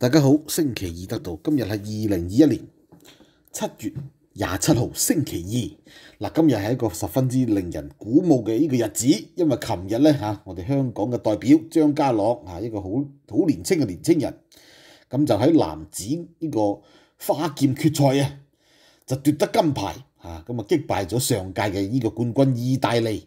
大家好，星期二得到今日系二零二一年七月廿七号星期二嗱，今日系一个十分之令人鼓舞嘅呢个日子，因为琴日咧吓，我哋香港嘅代表张家朗吓一个好好年轻嘅年青人，咁就喺男子呢个花剑决赛啊，就夺得金牌吓，咁啊击败咗上届嘅呢个冠军意大利。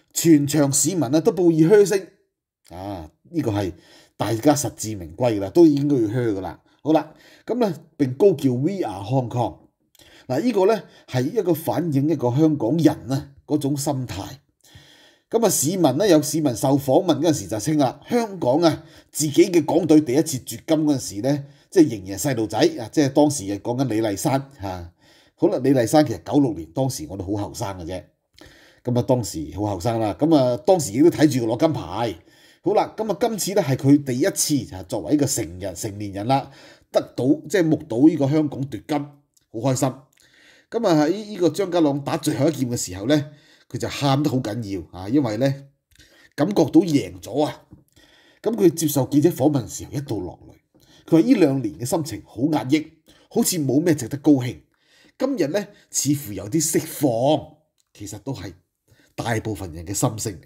全場市民啊都報以嘘聲，啊，呢個係大家實至名歸啦，都應該要嘘噶啦。好啦，咁咧並高叫 We a r e Hong Kong。嗱呢個咧係一個反映一個香港人啊嗰種心態。咁啊市民咧有市民受訪問嗰陣時就稱啦，香港啊自己嘅港隊第一次奪金嗰陣時咧，即係仍然細路仔啊，即係當時又講緊李麗珊吓。好啦，李麗珊其實九六年當時我都好後生嘅啫。咁啊，當時好後生啦，咁啊，當時亦都睇住攞金牌。好啦，咁啊，今次咧係佢第一次啊，作為一個成人成年人啦，得到即係目睹呢個香港奪金，好開心。咁啊，喺呢個張家朗打最後一劍嘅時候咧，佢就喊得好緊要啊，因為咧感覺到贏咗啊。咁佢接受記者訪問時候一度落淚，佢話呢兩年嘅心情好壓抑，好似冇咩值得高興。今日咧似乎有啲釋放，其實都係。大部分人嘅心聲嚟嘅，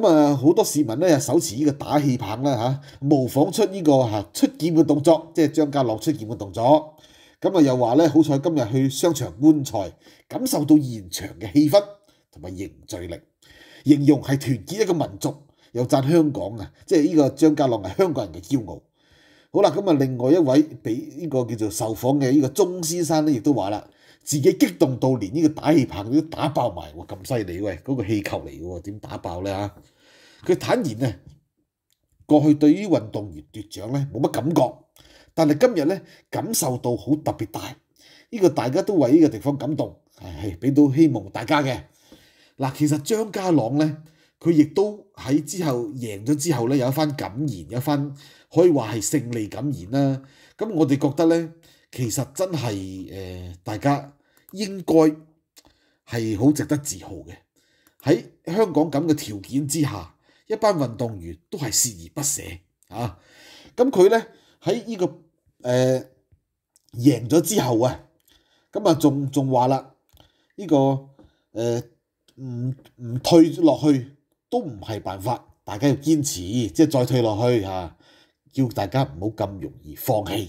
咁啊好多市民咧又手持呢個打氣棒啦嚇，模仿出呢個嚇出劍嘅動作，即係張家樂出劍嘅動作。咁啊又話咧，好彩今日去商場觀賽，感受到現場嘅氣氛同埋凝聚力，形容係團結一個民族，又讚香港啊，即係呢個張家樂係香港人嘅驕傲。好啦，咁啊另外一位俾呢個叫做受訪嘅呢個鐘先生咧，亦都話啦。自己激動到連呢個打氣棒都打爆埋喎，咁犀利喂！嗰個氣球嚟嘅喎，點打爆咧嚇？佢坦言呢過去對於運動員奪獎咧冇乜感覺，但係今日咧感受到好特別大，呢個大家都為呢個地方感動，係俾到希望大家嘅。嗱，其實張家朗咧，佢亦都喺之後贏咗之後咧有一番感言，有一番可以話係勝利感言啦。咁我哋覺得咧。其實真係誒，大家應該係好值得自豪嘅。喺香港咁嘅條件之下，一班運動員都係捨而不捨啊！咁佢咧喺呢個誒贏咗之後啊，咁啊仲仲話啦，呢個誒唔唔退落去都唔係辦法，大家要堅持，即係再退落去嚇，叫大家唔好咁容易放棄。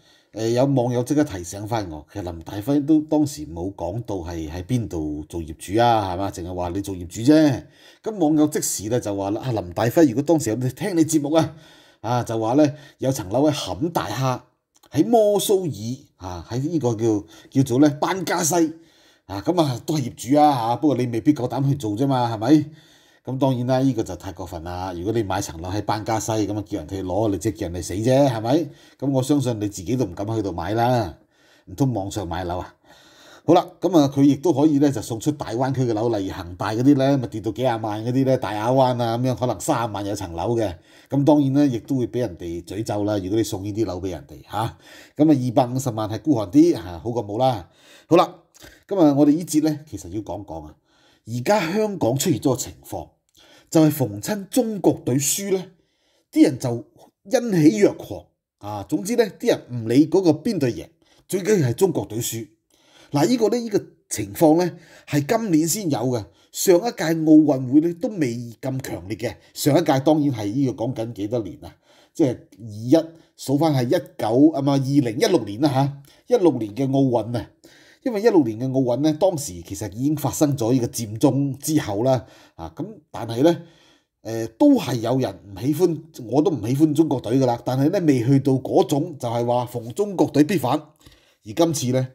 誒有網友即刻提醒翻我，其實林大輝都當時冇講到係喺邊度做業主啊，係嘛？淨係話你做業主啫。咁網友即時咧就話啦：林大輝，如果當時有聽你節目啊，啊就話咧有層樓喺坎大廈喺摩蘇爾啊，喺呢個叫叫做咧班加西啊，咁啊都係業主啊，不過你未必夠膽去做啫嘛，係咪？咁當然啦，呢個就太過分啦！如果你買層樓喺班加西，咁啊叫人哋攞你嚟，叫人哋死啫，係咪？咁我相信你自己都唔敢去度買啦，唔通網上買樓啊？好啦，咁啊佢亦都可以咧，就送出大灣區嘅樓，例如恒大嗰啲咧，咪跌到幾廿萬嗰啲咧，大亞灣啊咁樣，可能三廿萬有層樓嘅。咁當然咧，亦都會俾人哋詛咒啦。如果你送呢啲樓俾人哋嚇，咁啊二百五十萬係孤寒啲嚇，好過冇啦。好啦，咁啊我哋呢節咧，其實要講講啊。而家香港出現咗個情況，就係逢親中國隊輸咧，啲人就欣喜若狂啊！總之咧，啲人唔理嗰個邊隊贏，最緊要係中國隊輸。嗱，呢個咧，呢個情況咧，係今年先有嘅，上一屆奧運會咧都未咁強烈嘅。上一屆當然係呢個講緊幾多年啊？即係二一數翻係一九啊嘛，二零一六年啦吓，一六年嘅奧運啊。因為一六年嘅奧運咧，當時其實已經發生咗呢個佔中之後啦，啊咁，但係咧，誒都係有人唔喜歡，我都唔喜歡中國隊噶啦。但係咧，未去到嗰種就係話逢中國隊必反。而今次咧，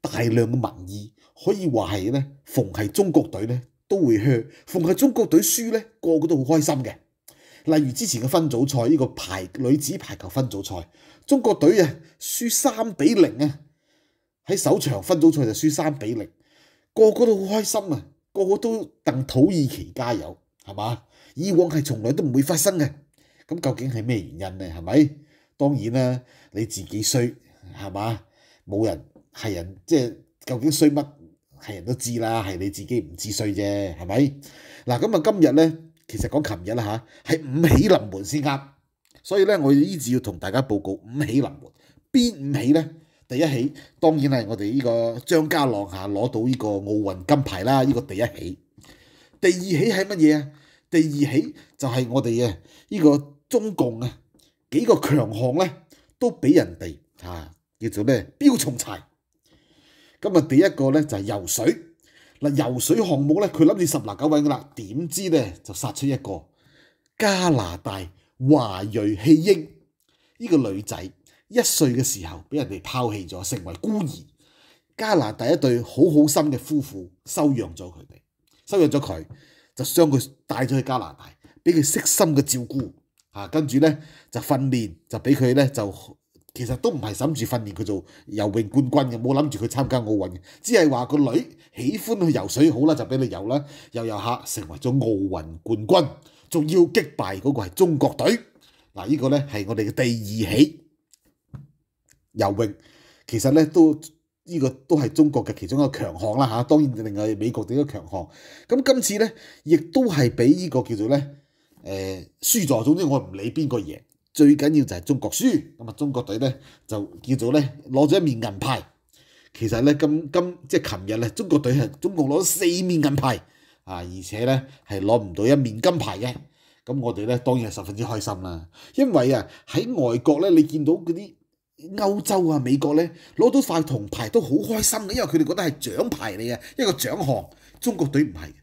大量嘅民意可以話係咧，逢係中國隊咧都會去，逢係中國隊輸咧，個個都好開心嘅。例如之前嘅分組賽呢個排女子排球分組賽，中國隊啊輸三比零啊。喺首場分組賽就輸三比零，個個都好開心啊！個個都鄧土耳其加油，係嘛？以往係從來都唔會發生嘅。咁究竟係咩原因呢？係咪？當然啦，你自己衰，係嘛？冇人係人，即係究竟衰乜係人都知啦，係你自己唔知衰啫，係咪？嗱，咁啊，今日咧，其實講琴日啦嚇，係五起臨門先啱，所以咧，我依次要同大家報告五起臨門，邊五起咧？第一起當然係我哋呢個張家朗下攞到呢個奧運金牌啦，呢個第一起。第二起係乜嘢啊？第二起就係我哋啊呢個中共啊幾個強項咧都俾人哋嚇叫做咩標重柴。今日第一個咧就係游水嗱，游水項目咧佢諗住十拿九穩噶啦，點知咧就殺出一個加拿大華裔棄嬰呢個女仔。一歲嘅時候，俾人哋拋棄咗，成為孤兒。加拿大一對好好心嘅夫婦收養咗佢哋，收養咗佢就將佢帶咗去加拿大，俾佢悉心嘅照顧啊。跟住咧就訓練，就俾佢咧就其實都唔係諗住訓練佢做游泳冠軍嘅，冇諗住佢參加奧運嘅，只係話個女喜歡去游水好啦，就俾你游啦，遊遊下成為咗奧運冠軍，仲要擊敗嗰個係中國隊嗱。呢個咧係我哋嘅第二起。游泳其實咧都呢個都係中國嘅其中一個強項啦嚇，當然另外美國嘅一個強項。咁今次咧亦都係俾呢個叫做咧誒輸咗，總之我唔理邊個贏，最緊要就係中國輸。咁啊中國隊咧就叫做咧攞咗一面銀牌。其實咧今今即係琴日咧，中國隊係中共攞咗四面銀牌啊，而且咧係攞唔到一面金牌嘅。咁我哋咧當然係十分之開心啦，因為啊喺外國咧你見到嗰啲。欧洲啊，美国咧攞到块铜牌都好开心嘅，因为佢哋觉得系奖牌嚟嘅，一个奖项。中国队唔系，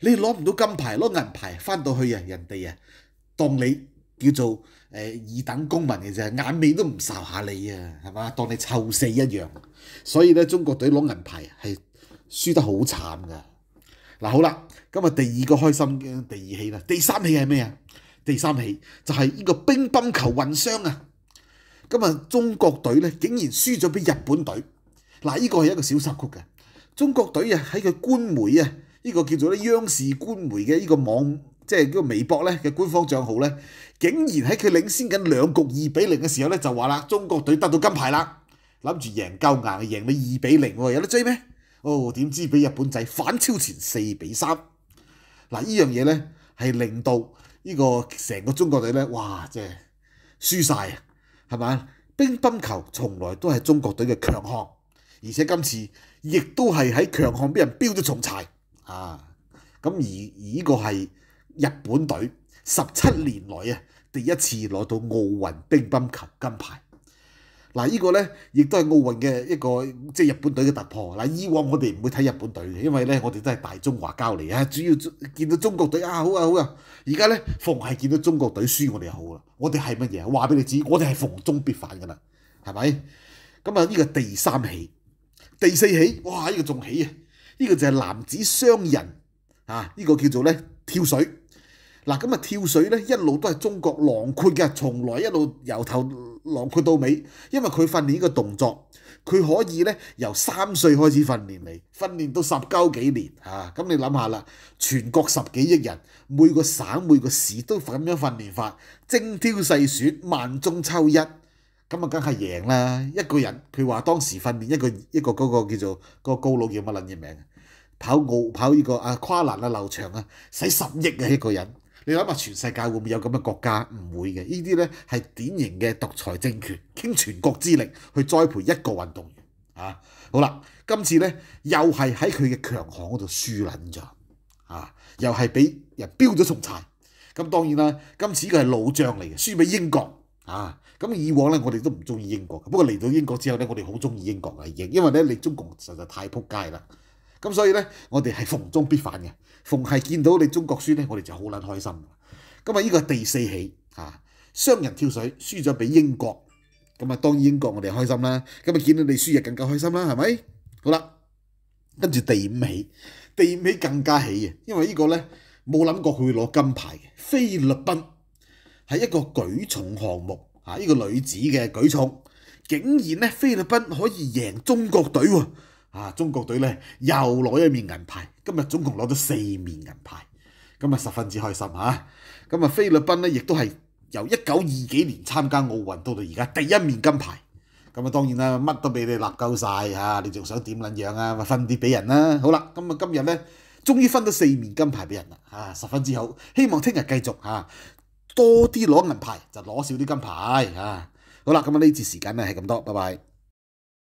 你攞唔到金牌，攞银牌翻到去啊，人哋啊当你叫做诶二等公民嘅啫，眼尾都唔睄下你啊，系嘛？当你臭四一样。所以咧，中国队攞银牌系输得好惨噶。嗱，好啦，今日第二个开心，嘅第二喜啦。第三喜系咩啊？第三喜就系呢个乒乓球運伤啊。今日中國隊咧竟然輸咗俾日本隊，嗱呢個係一個小插曲嘅。中國隊啊喺佢官媒啊，呢個叫做咧央視官媒嘅呢個網，即係呢個微博咧嘅官方帳號咧，竟然喺佢領先緊兩局二比零嘅時候咧就話啦，中國隊得到金牌啦，諗住贏夠硬，贏到二比零，有得追咩？哦，點知俾日本仔反超前四比三，嗱依樣嘢咧係令到呢個成個中國隊咧，哇即係輸曬啊！係嘛？乒乓球從來都係中國隊嘅強項，而且今次亦都係喺強項俾人標咗重柴啊！咁而而呢個係日本隊十七年來啊第一次攞到奧運乒乓球金牌。嗱，依個咧亦都係奧運嘅一個即係日本隊嘅突破。嗱，以往我哋唔會睇日本隊嘅，因為咧我哋都係大中華交嚟啊。主要見到中國隊啊，好啊好啊。而家咧逢係見到中國隊輸，我哋就好啦。我哋係乜嘢？話俾你知，我哋係逢中必反噶啦，係咪？咁啊，呢個第三起、第四起，哇！呢個仲起啊，呢個就係男子雙人啊，呢個叫做咧跳水。嗱，咁啊跳水咧一路都係中國囊括嘅，從來一路由頭囊括到尾，因為佢訓練呢個動作，佢可以咧由三歲開始訓練嚟，訓練到十鳩幾年嚇。咁你諗下啦，全國十幾億人，每個省每個市都咁樣訓練法，精挑細選萬中抽一，咁啊梗係贏啦！一個人，佢話當時訓練一個一個嗰個叫做個高佬叫乜撚嘢名，跑澳跑呢個啊跨欄啊、劉翔啊，使十億啊一個人。你諗下，全世界會唔會有咁嘅國家？唔會嘅，呢啲咧係典型嘅獨裁政權，傾全國之力去栽培一個運動員。啊，好啦，今次咧又係喺佢嘅強項嗰度輸撚咗。啊，又係俾人標咗重殘。咁當然啦，今次佢係老將嚟嘅，輸俾英國。啊，咁以往咧我哋都唔中意英國，不過嚟到英國之後咧，我哋好中意英國嘅英，因為咧你中國實在太撲街啦。咁所以咧，我哋係逢中必反嘅。逢係見到你中國輸咧，我哋就好撚開心。今日呢個第四起，雙人跳水輸咗俾英國，咁啊當然英國我哋開心啦。咁啊，見到你輸亦更加開心啦，係咪？好啦，跟住第五起，第五起更加起嘅，因為呢個咧冇諗過佢會攞金牌嘅。菲律賓係一個舉重項目，啊依個女子嘅舉重，竟然咧菲律賓可以贏中國隊喎。啊！中國隊咧又攞一面銀牌，今日總共攞咗四面銀牌，咁啊十分之開心嚇！咁啊菲律賓咧亦都係由一九二幾年參加奧運到到而家第一面金牌，咁啊當然啦，乜都俾你立夠曬嚇，你仲想點撚樣啊？咪分啲俾人啦！好啦，咁啊今日咧終於分到四面金牌俾人啦，啊十分之好，希望聽日繼續嚇多啲攞銀牌就攞少啲金牌嚇。好啦，咁啊呢次時間咧係咁多，拜拜。